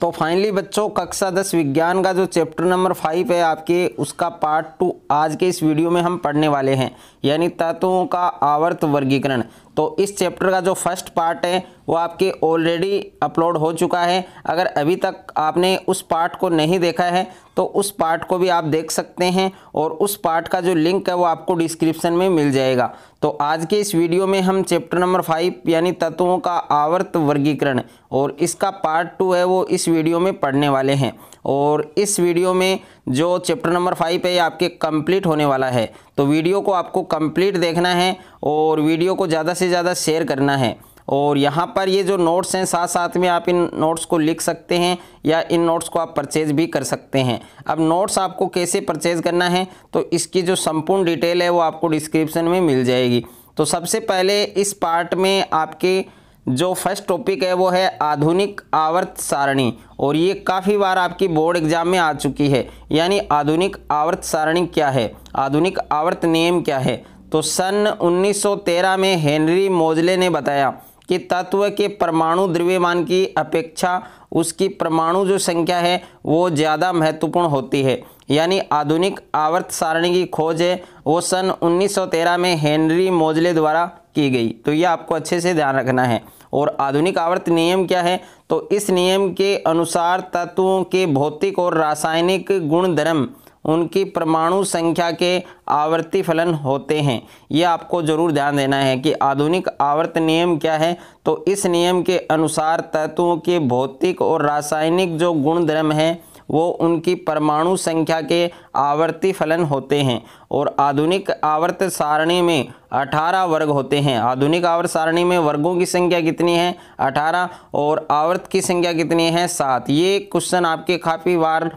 तो फाइनली बच्चों कक्षा दस विज्ञान का जो चैप्टर नंबर फाइव है आपके उसका पार्ट टू आज के इस वीडियो में हम पढ़ने वाले हैं यानी तत्वों का आवर्त वर्गीकरण तो इस चैप्टर का जो फर्स्ट पार्ट है वो आपके ऑलरेडी अपलोड हो चुका है अगर अभी तक आपने उस पार्ट को नहीं देखा है तो उस पार्ट को भी आप देख सकते हैं और उस पार्ट का जो लिंक है वो आपको डिस्क्रिप्शन में मिल जाएगा तो आज के इस वीडियो में हम चैप्टर नंबर फाइव यानी तत्वों का आवर्त वर्गीकरण और इसका पार्ट टू है वो इस वीडियो में पढ़ने वाले हैं और इस वीडियो में जो चैप्टर नंबर फाइव है आपके कंप्लीट होने वाला है तो वीडियो को आपको कंप्लीट देखना है और वीडियो को ज़्यादा से ज़्यादा शेयर करना है और यहाँ पर ये जो नोट्स हैं साथ साथ में आप इन नोट्स को लिख सकते हैं या इन नोट्स को आप परचेज भी कर सकते हैं अब नोट्स आपको कैसे परचेज करना है तो इसकी जो संपूर्ण डिटेल है वो आपको डिस्क्रिप्शन में मिल जाएगी तो सबसे पहले इस पार्ट में आपके जो फर्स्ट टॉपिक है वो है आधुनिक आवर्त सारणी और ये काफ़ी बार आपकी बोर्ड एग्जाम में आ चुकी है यानी आधुनिक आवर्त सारणी क्या है आधुनिक आवर्त नियम क्या है तो सन 1913 में हेनरी मोजले ने बताया कि तत्व के परमाणु द्रव्यमान की अपेक्षा उसकी परमाणु जो संख्या है वो ज़्यादा महत्वपूर्ण होती है यानी आधुनिक आवर्त सारणी की खोज है वो सन 1913 में हेनरी मोजले द्वारा की गई तो ये आपको अच्छे से ध्यान रखना है और आधुनिक आवर्त नियम क्या है तो इस नियम के अनुसार तत्वों के भौतिक और रासायनिक गुणधर्म उनकी परमाणु संख्या के आवर्ती फलन होते हैं ये आपको ज़रूर ध्यान देना है कि आधुनिक आवर्त नियम क्या है तो इस नियम के अनुसार तत्वों के भौतिक और रासायनिक जो गुणधर्म हैं वो उनकी परमाणु संख्या के आवर्ती फलन होते हैं और आधुनिक आवर्त सारणी में 18 वर्ग होते हैं आधुनिक आवर्त सारणी में वर्गों की संख्या कितनी है 18 और आवर्त की संख्या कितनी है सात ये क्वेश्चन आपके काफ़ी बार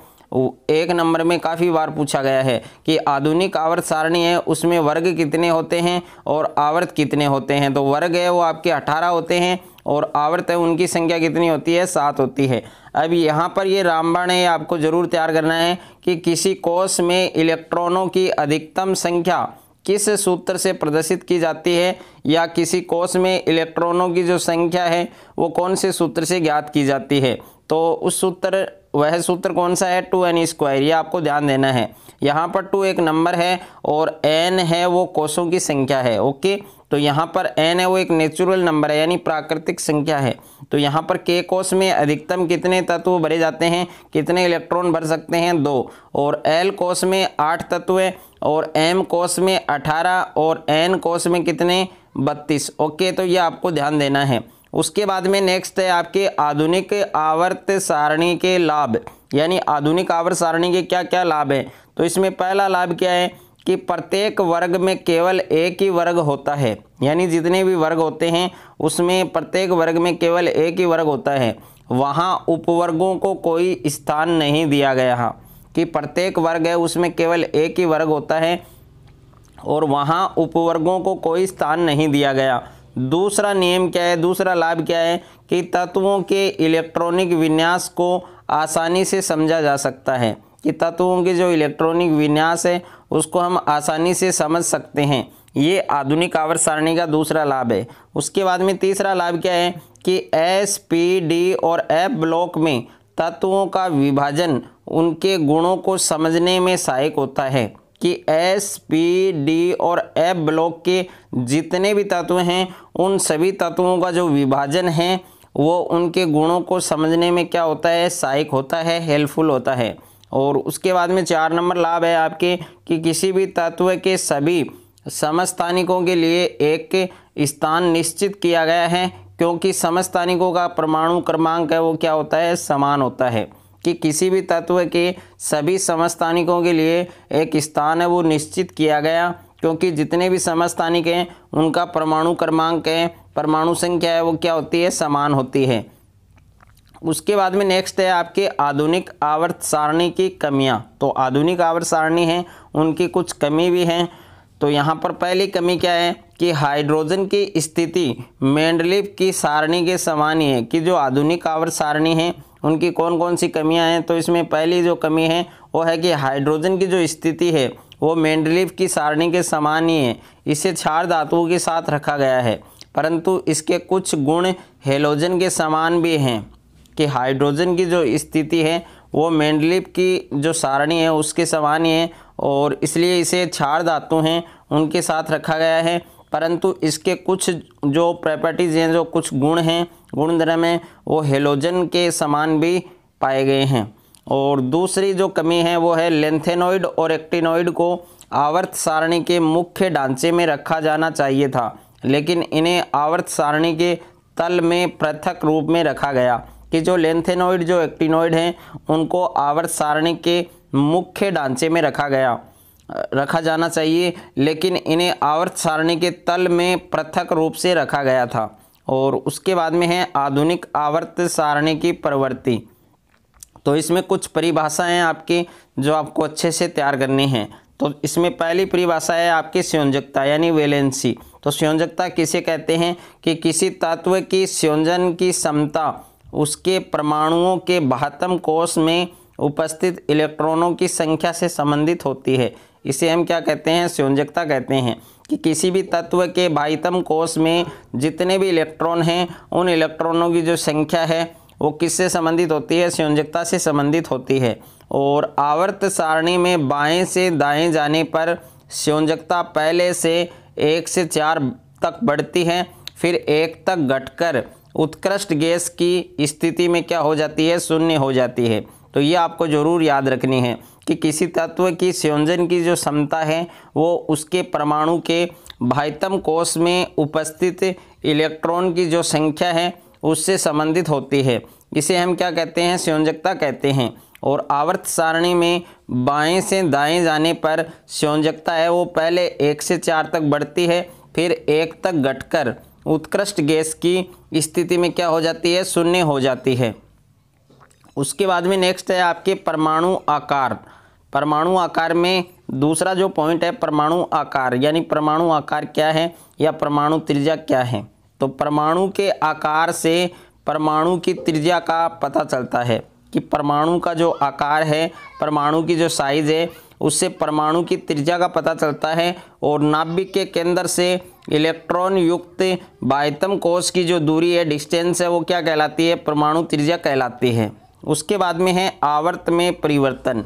एक नंबर में काफ़ी बार पूछा गया है कि आधुनिक आवर्त सारणी है उसमें वर्ग कितने होते हैं और आवर्त कितने होते हैं तो वर्ग है वो आपके अठारह होते हैं और आवर्त है उनकी संख्या कितनी होती है सात होती है अब यहाँ पर ये रामबाण है आपको ज़रूर तैयार करना है कि किसी कोष में इलेक्ट्रॉनों की अधिकतम संख्या किस सूत्र से प्रदर्शित की जाती है या किसी कोष में इलेक्ट्रॉनों की जो संख्या है वो कौन से सूत्र से ज्ञात की जाती है तो उस सूत्र वह सूत्र कौन सा है टू एन स्क्वायर ये आपको ध्यान देना है यहाँ पर टू एक नंबर है और एन है वो कोषों की संख्या है ओके तो यहाँ पर एन है वो एक नेचुरल नंबर है यानी प्राकृतिक संख्या है तो यहाँ पर के कोश में अधिकतम कितने तत्व भरे जाते हैं कितने इलेक्ट्रॉन भर सकते हैं दो और एल कोश में आठ तत्व है और एम कोश में अठारह और एन कोश में कितने बत्तीस ओके तो ये आपको ध्यान देना है उसके बाद में नेक्स्ट है आपके आधुनिक आवर्त सारणी के लाभ यानी आधुनिक आवर्त सारणी के क्या क्या लाभ हैं तो इसमें पहला लाभ क्या है कि प्रत्येक वर्ग में केवल एक ही वर्ग होता है यानी जितने भी वर्ग होते हैं उसमें प्रत्येक वर्ग में केवल एक ही वर्ग होता है वहाँ उपवर्गों को कोई स्थान नहीं दिया गया है कि प्रत्येक वर्ग है उसमें केवल एक ही वर्ग होता है और वहाँ उपवर्गों को कोई स्थान नहीं दिया गया दूसरा नियम क्या है दूसरा लाभ क्या है कि तत्वों के इलेक्ट्रॉनिक विन्यास को आसानी से समझा जा सकता है कि तत्वों के जो इलेक्ट्रॉनिक विन्यास है उसको हम आसानी से समझ सकते हैं ये आधुनिक आवर्त सारणी का दूसरा लाभ है उसके बाद में तीसरा लाभ क्या है कि एस पी डी और एफ ब्लॉक में तत्वों का विभाजन उनके गुणों को समझने में सहायक होता है कि एस पी डी और एफ ब्लॉक के जितने भी तत्व हैं उन सभी तत्वों का जो विभाजन है वो उनके गुणों को समझने में क्या होता है सहायक होता है हेल्पफुल होता है और उसके बाद में चार नंबर लाभ है आपके कि किसी भी तत्व के सभी समस्थानिकों के लिए एक स्थान निश्चित किया गया है क्योंकि समस्थानिकों का परमाणु क्रमांक है वो क्या होता है समान होता है कि किसी भी तत्व के सभी समस्थानिकों के लिए एक स्थान है वो निश्चित किया गया क्योंकि जितने भी समस्थानिक हैं उनका परमाणु क्रमांक है परमाणु संख्या है वो क्या होती है समान होती है उसके बाद में नेक्स्ट है आपके आधुनिक आवर्त सारणी की कमियां तो आधुनिक आवर्त सारणी हैं उनकी कुछ कमी भी हैं तो यहाँ पर पहली कमी क्या है कि हाइड्रोजन की स्थिति मेंडलिप की सारणी के समान ही है कि जो आधुनिक आवर्त सारणी है उनकी कौन कौन सी कमियाँ हैं तो इसमें पहली जो कमी है वो है कि हाइड्रोजन की जो स्थिति है वो मेंडलिप की सारणी के समान ही है इसे क्षार धातुओं के साथ रखा गया है परंतु इसके कुछ गुण हेलोजन के समान भी हैं कि हाइड्रोजन की जो स्थिति है वो मेंडलिप की जो सारणी है उसके समान ही है और इसलिए इसे क्षार धातु हैं उनके साथ रखा गया है परंतु इसके कुछ जो प्रॉपर्टीज़ हैं जो कुछ गुण हैं गुण धर्म हैं वो हेलोजन के समान भी पाए गए हैं और दूसरी जो कमी है वो है लेंथेनोइड और एक्टिनोइड को आवर्त सारणी के मुख्य ढांचे में रखा जाना चाहिए था लेकिन इन्हें आवर्त सारणी के तल में पृथक रूप में रखा गया कि जो लेंथेनॉइड जो एक्टिनॉइड हैं उनको आवर्त सारणी के मुख्य ढांचे में रखा गया रखा जाना चाहिए लेकिन इन्हें आवर्त सारणी के तल में पृथक रूप से रखा गया था और उसके बाद में है आधुनिक आवर्त सारणी की प्रवृत्ति तो इसमें कुछ परिभाषाएं आपकी जो आपको अच्छे से तैयार करनी है तो इसमें पहली परिभाषा है आपकी संयोजकता यानी वेलेंसी तो संयोजकता किसे कहते हैं कि किसी तत्व की संयोजन की क्षमता उसके परमाणुओं के बहत्तम कोष में उपस्थित इलेक्ट्रॉनों की संख्या से संबंधित होती है इसे हम क्या कहते हैं संयोजकता कहते हैं कि किसी भी तत्व के बाहितम कोष में जितने भी इलेक्ट्रॉन हैं उन इलेक्ट्रॉनों की जो संख्या है वो किससे संबंधित होती है संयोजकता से संबंधित होती है और आवर्त सारणी में बाएं से दाएं जाने पर संयोजकता पहले से एक से चार तक बढ़ती है फिर एक तक घटकर उत्कृष्ट गैस की स्थिति में क्या हो जाती है शून्य हो जाती है तो ये आपको ज़रूर याद रखनी है कि किसी तत्व की संयोजन की जो क्षमता है वो उसके परमाणु के भाईतम कोष में उपस्थित इलेक्ट्रॉन की जो संख्या है उससे संबंधित होती है इसे हम क्या कहते हैं संयोजकता कहते हैं और आवर्त सारणी में बाएं से दाएं जाने पर संयोजकता है वो पहले एक से चार तक बढ़ती है फिर एक तक घटकर उत्कृष्ट गैस की स्थिति में क्या हो जाती है शून्य हो जाती है उसके बाद में नेक्स्ट है आपके परमाणु आकार परमाणु आकार में दूसरा जो पॉइंट है परमाणु आकार यानी परमाणु आकार क्या है या परमाणु त्रिज्या क्या है तो परमाणु के आकार से परमाणु की त्रिज्या का पता चलता है कि परमाणु का जो आकार है परमाणु की जो साइज़ है उससे परमाणु की त्रिज्या का पता चलता है और नाभिक के केंद्र से इलेक्ट्रॉन युक्त बाह्यतम कोश की जो दूरी है डिस्टेंस है वो क्या कहलाती है परमाणु त्रिज्या कहलाती है उसके बाद में है आवर्त में परिवर्तन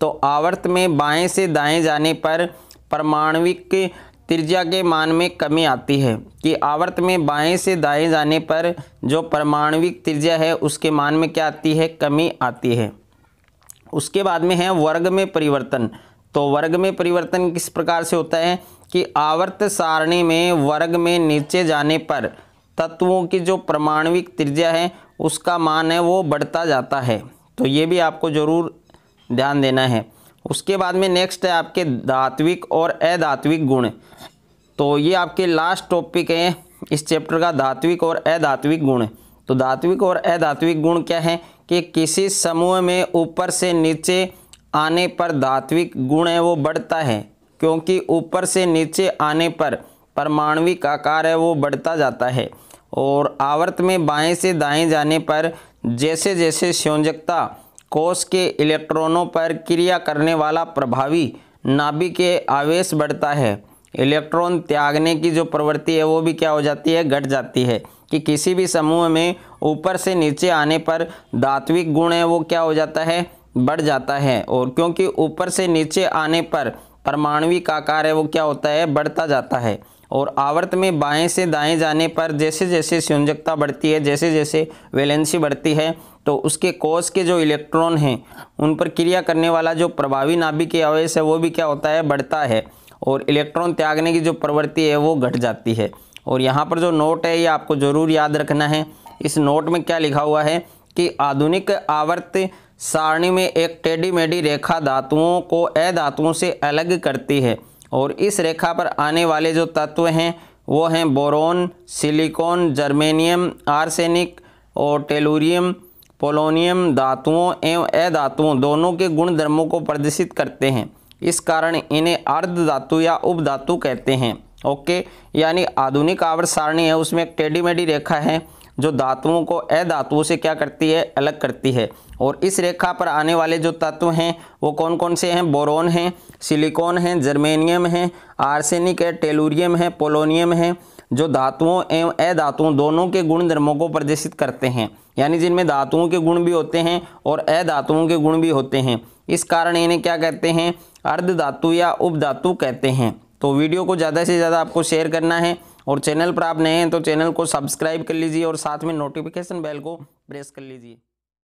तो आवर्त में बाएं से दाएं जाने पर परमाणुविक त्रिज्या के मान में कमी आती है कि आवर्त में बाएं से दाएं जाने पर जो परमाणुविक त्रिज्या है उसके मान में क्या आती है कमी आती है उसके बाद में है वर्ग में परिवर्तन तो वर्ग में परिवर्तन किस प्रकार से होता है कि आवर्त सारणी में वर्ग में नीचे जाने पर तत्वों की जो प्रमाणविक त्रिज्या है उसका मान है वो बढ़ता जाता है तो ये भी आपको ज़रूर ध्यान देना है उसके बाद में नेक्स्ट है आपके धात्विक और अधात्विक गुण तो ये आपके लास्ट टॉपिक है इस चैप्टर का धात्विक और अधात्विक गुण तो धात्विक और अधात्विक गुण क्या है कि किसी समूह में ऊपर से नीचे आने पर धात्विक गुण है वो बढ़ता है क्योंकि ऊपर से नीचे आने पर परमाणविक आकार है वो बढ़ता जाता है और आवर्त में बाएं से दाएं जाने पर जैसे जैसे संयोजकता कोष के इलेक्ट्रॉनों पर क्रिया करने वाला प्रभावी नाभिक के आवेश बढ़ता है इलेक्ट्रॉन त्यागने की जो प्रवृत्ति है वो भी क्या हो जाती है घट जाती है कि किसी भी समूह में ऊपर से नीचे आने पर धात्विक गुण है वो क्या हो जाता है बढ़ जाता है और क्योंकि ऊपर से नीचे आने पर परमाणविक आकार है वो क्या होता है बढ़ता जाता है और आवर्त में बाएं से दाएं जाने पर जैसे जैसे संयोजकता बढ़ती है जैसे जैसे वैलेंसी बढ़ती है तो उसके कोष के जो इलेक्ट्रॉन हैं उन पर क्रिया करने वाला जो प्रभावी नाभिक आवेश है वो भी क्या होता है बढ़ता है और इलेक्ट्रॉन त्यागने की जो प्रवृत्ति है वो घट जाती है और यहाँ पर जो नोट है ये आपको ज़रूर याद रखना है इस नोट में क्या लिखा हुआ है कि आधुनिक आवर्त सारणी में एक टेढ़ी मेढ़ी रेखा धातुओं को अधातुओं से अलग करती है और इस रेखा पर आने वाले जो तत्व हैं वो हैं बोरोन सिलिकॉन जर्मेनियम आर्सेनिक और टेलूरियम पोलोनियम धातुओं एवं अधातुओं दोनों के गुण धर्मों को प्रदर्शित करते हैं इस कारण इन्हें अर्ध धातु या उपधातु कहते हैं ओके यानी आधुनिक आवर्त सारणी है उसमें एक टेढ़ी मेढ़ी रेखा है जो धातुओं को अधातुओं से क्या करती है अलग करती है और इस रेखा पर आने वाले जो तत्व हैं वो कौन कौन से हैं बोरोन हैं सिलिकॉन हैं जर्मेनियम हैं आर्सेनिक है टेलूरियम है पोलोनियम है जो धातुओं एवं अधातुओं दोनों के गुण धर्मों को प्रदर्शित करते हैं यानी जिनमें धातुओं के गुण भी होते हैं और अधातुओं के गुण भी होते हैं इस कारण इन्हें क्या कहते हैं अर्ध धातु या उपधातु कहते हैं तो वीडियो को ज़्यादा से ज़्यादा आपको शेयर करना है और चैनल पर आप नए हैं तो चैनल को सब्सक्राइब कर लीजिए और साथ में नोटिफिकेशन बेल को प्रेस कर लीजिए